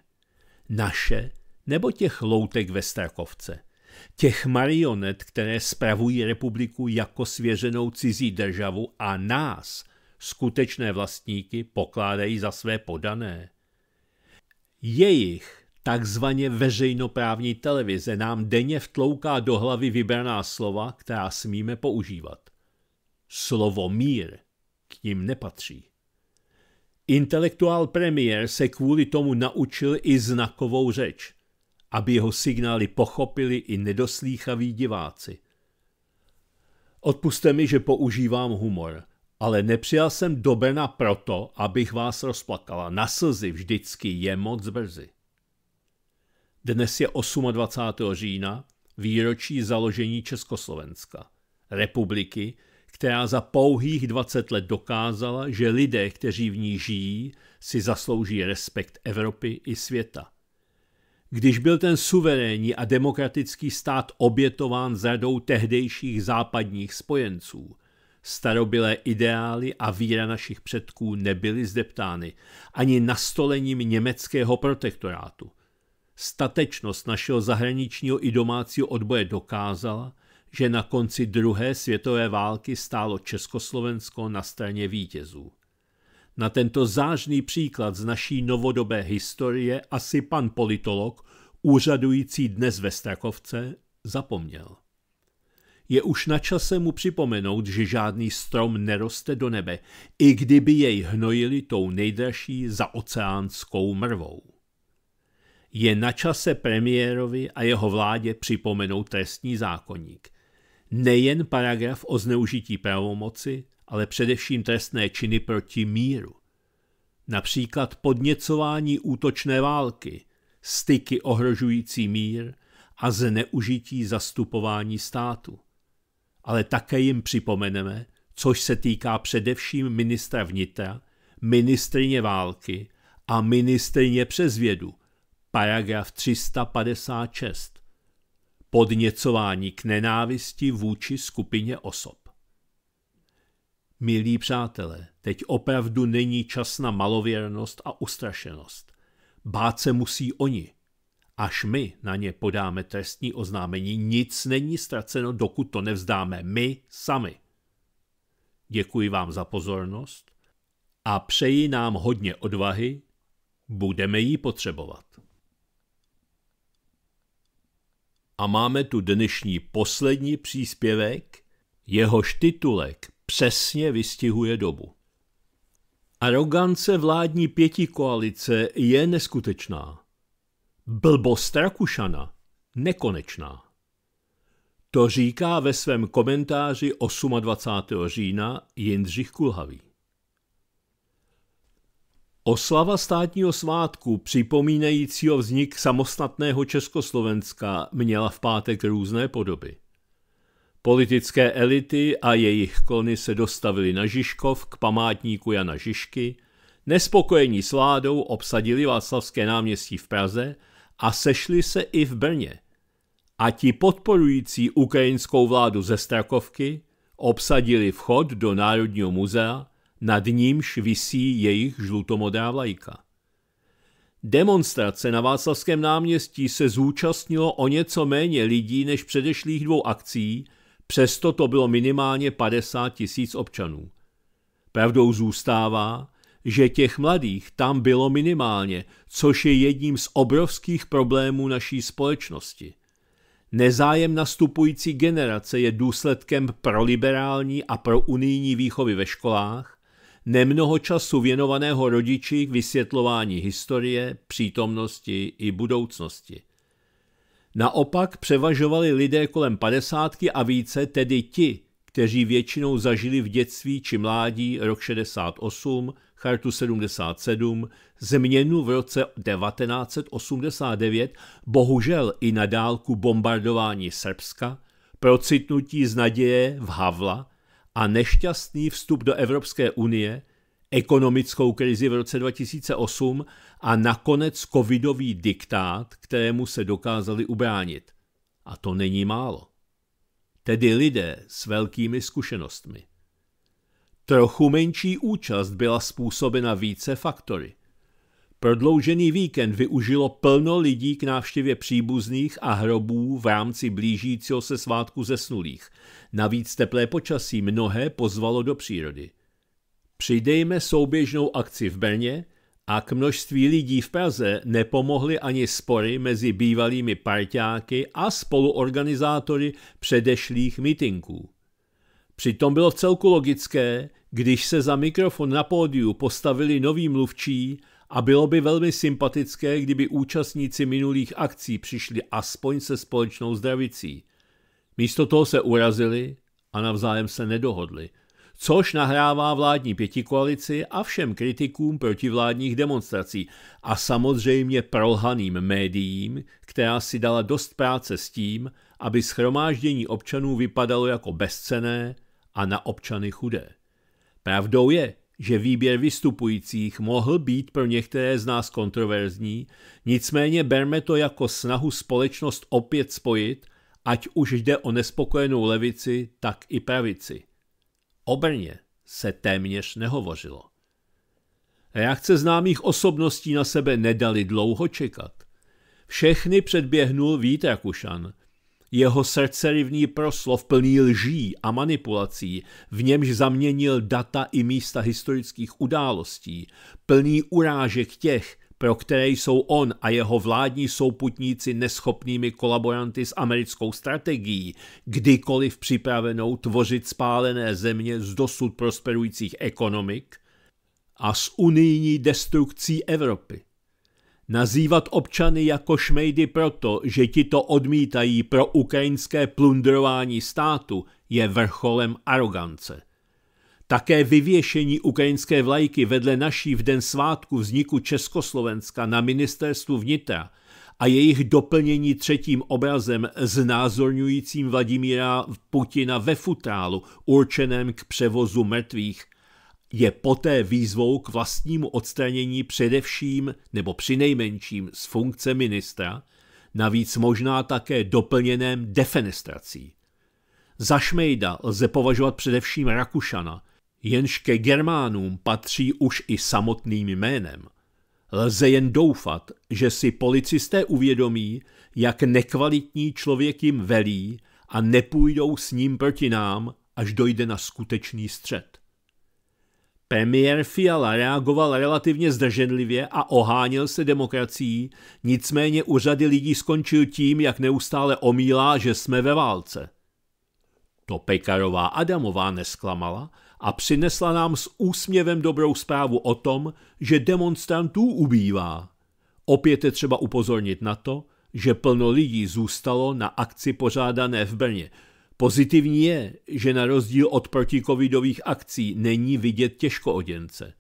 Naše nebo těch loutek ve Strakovce – těch marionet, které spravují republiku jako svěřenou cizí državu a nás, skutečné vlastníky, pokládají za své podané. Jejich takzvaně veřejnoprávní televize nám denně vtlouká do hlavy vybraná slova, která smíme používat. Slovo mír k ním nepatří. Intelektuál premiér se kvůli tomu naučil i znakovou řeč – aby jeho signály pochopili i nedoslýchaví diváci. Odpuste mi, že používám humor, ale nepřijal jsem do Brna proto, abych vás rozplakala. Na slzy vždycky je moc brzy. Dnes je 28. října, výročí založení Československa, republiky, která za pouhých 20 let dokázala, že lidé, kteří v ní žijí, si zaslouží respekt Evropy i světa když byl ten suverénní a demokratický stát obětován zradou tehdejších západních spojenců. Starobilé ideály a víra našich předků nebyly zdeptány ani nastolením německého protektorátu. Statečnost našeho zahraničního i domácího odboje dokázala, že na konci druhé světové války stálo Československo na straně vítězů. Na tento zážný příklad z naší novodobé historie asi pan politolog, úřadující dnes ve Strakovce, zapomněl. Je už na čase mu připomenout, že žádný strom neroste do nebe, i kdyby jej hnojili tou nejdražší za oceánskou mrvou. Je na čase premiérovi a jeho vládě připomenout trestní zákonník. Nejen paragraf o zneužití pravomoci, ale především trestné činy proti míru. Například podněcování útočné války, styky ohrožující mír a zneužití zastupování státu. Ale také jim připomeneme, což se týká především ministra vnitra, ministrině války a ministrině přezvědu, paragraf 356. Podněcování k nenávisti vůči skupině osob. Milí přátelé, teď opravdu není čas na malověrnost a ustrašenost. Bát se musí oni. Až my na ně podáme trestní oznámení, nic není ztraceno, dokud to nevzdáme my sami. Děkuji vám za pozornost a přeji nám hodně odvahy, budeme ji potřebovat. A máme tu dnešní poslední příspěvek, jehož titulek přesně vystihuje dobu. Arogance vládní pěti koalice je neskutečná. Blbost Rakušana nekonečná. To říká ve svém komentáři 28. října Jindřich Kulhavý. Oslava státního svátku připomínajícího vznik samostatného Československa měla v pátek různé podoby. Politické elity a jejich klony se dostavili na Žižkov k památníku Jana Žižky, nespokojení s vládou obsadili Václavské náměstí v Praze a sešli se i v Brně. A ti podporující ukrajinskou vládu ze Strakovky obsadili vchod do Národního muzea, nad nímž visí jejich žlutomodrá vlajka. Demonstrace na Václavském náměstí se zúčastnilo o něco méně lidí než předešlých dvou akcí – Přesto to bylo minimálně 50 tisíc občanů. Pravdou zůstává, že těch mladých tam bylo minimálně, což je jedním z obrovských problémů naší společnosti. Nezájem nastupující generace je důsledkem proliberální a prounijní výchovy ve školách, nemnoho času věnovaného rodiči k vysvětlování historie, přítomnosti i budoucnosti. Naopak převažovali lidé kolem padesátky a více, tedy ti, kteří většinou zažili v dětství či mládí rok 68, chartu 77, změnu v roce 1989, bohužel i na dálku bombardování Srbska, procitnutí z naděje v Havla a nešťastný vstup do Evropské unie, ekonomickou krizi v roce 2008 a nakonec covidový diktát, kterému se dokázali ubránit. A to není málo. Tedy lidé s velkými zkušenostmi. Trochu menší účast byla způsobena více faktory. Prodloužený víkend využilo plno lidí k návštěvě příbuzných a hrobů v rámci blížícího se svátku zesnulých. Navíc teplé počasí mnohé pozvalo do přírody – Přidejme souběžnou akci v Brně a k množství lidí v Praze nepomohly ani spory mezi bývalými parťáky a spoluorganizátory předešlých mítinků. Přitom bylo vcelku logické, když se za mikrofon na pódiu postavili noví mluvčí a bylo by velmi sympatické, kdyby účastníci minulých akcí přišli aspoň se společnou zdravicí. Místo toho se urazili a navzájem se nedohodli – což nahrává vládní pětikoalici a všem kritikům protivládních demonstrací a samozřejmě prolhaným médiím, která si dala dost práce s tím, aby schromáždění občanů vypadalo jako bezcené a na občany chudé. Pravdou je, že výběr vystupujících mohl být pro některé z nás kontroverzní, nicméně berme to jako snahu společnost opět spojit, ať už jde o nespokojenou levici, tak i pravici. O Brně se téměř nehovořilo. Reakce známých osobností na sebe nedali dlouho čekat. Všechny předběhnul Vít Rakušan. Jeho srdcerivný proslov plný lží a manipulací, v němž zaměnil data i místa historických událostí, plný urážek těch, pro které jsou on a jeho vládní souputníci neschopnými kolaboranty s americkou strategií, kdykoliv připravenou tvořit spálené země z dosud prosperujících ekonomik, a s unijní destrukcí Evropy. Nazývat občany jako šmejdy proto, že ti to odmítají pro ukrajinské plundrování státu, je vrcholem arogance – také vyvěšení ukrajinské vlajky vedle naší v den svátku vzniku Československa na ministerstvu vnitra a jejich doplnění třetím obrazem znázorňujícím Vladimíra Putina ve futálu, určeném k převozu mrtvých, je poté výzvou k vlastnímu odstranění především nebo přinejmenším z funkce ministra, navíc možná také doplněném defenestrací. Za Šmejda lze považovat především Rakušana, jenž ke Germánům patří už i samotným jménem. Lze jen doufat, že si policisté uvědomí, jak nekvalitní člověk jim velí a nepůjdou s ním proti nám, až dojde na skutečný střed. Premiér Fiala reagoval relativně zdrženlivě a ohánil se demokracií, nicméně u řady lidí skončil tím, jak neustále omílá, že jsme ve válce. To Pekarová Adamová nesklamala a přinesla nám s úsměvem dobrou zprávu o tom, že demonstrantů ubývá. Opět je třeba upozornit na to, že plno lidí zůstalo na akci pořádané v Brně. Pozitivní je, že na rozdíl od protikovidových akcí není vidět oděnce.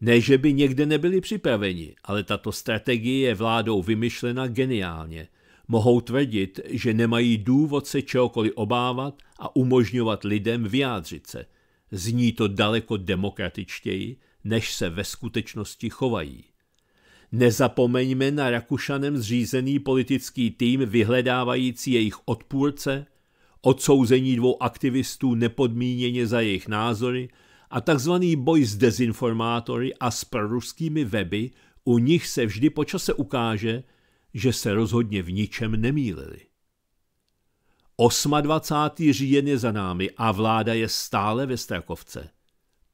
Ne, že by někde nebyli připraveni, ale tato strategie je vládou vymyšlena geniálně. Mohou tvrdit, že nemají důvod se čehokoliv obávat a umožňovat lidem vyjádřit se – Zní to daleko demokratičtěji, než se ve skutečnosti chovají. Nezapomeňme na Rakušanem zřízený politický tým vyhledávající jejich odpůrce, odsouzení dvou aktivistů nepodmíněně za jejich názory a takzvaný boj s dezinformátory a s proruskými weby, u nich se vždy počase ukáže, že se rozhodně v ničem nemýlili. 28. říjen je za námi a vláda je stále ve Strakovce.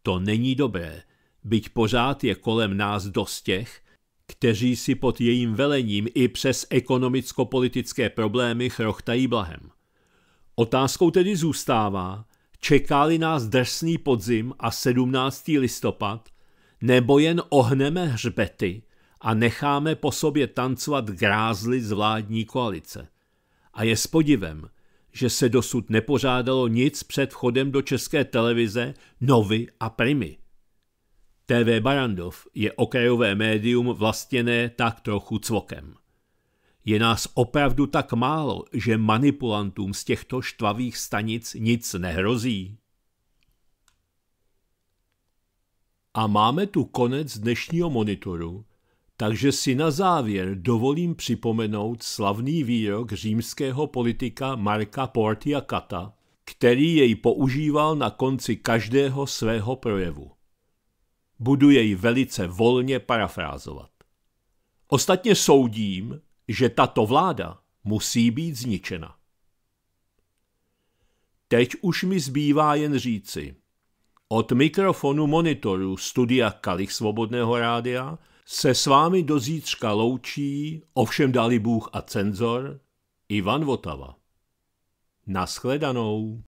To není dobré, byť pořád je kolem nás dost těch, kteří si pod jejím velením i přes ekonomicko-politické problémy chrochtají blahem. Otázkou tedy zůstává, čekáli nás drsný podzim a 17. listopad, nebo jen ohneme hřbety a necháme po sobě tancovat grázly z vládní koalice. A je s podivem, že se dosud nepořádalo nic před vchodem do české televize, novy a primy. TV Barandov je okrajové médium vlastněné tak trochu cvokem. Je nás opravdu tak málo, že manipulantům z těchto štvavých stanic nic nehrozí? A máme tu konec dnešního monitoru, takže si na závěr dovolím připomenout slavný výrok římského politika Marka Portia Kata, který jej používal na konci každého svého projevu. Budu jej velice volně parafrázovat. Ostatně soudím, že tato vláda musí být zničena. Teď už mi zbývá jen říci. Od mikrofonu monitoru studia Kalich Svobodného rádia se s vámi do zítřka loučí, ovšem dali Bůh a cenzor, Ivan Votava. Naschledanou.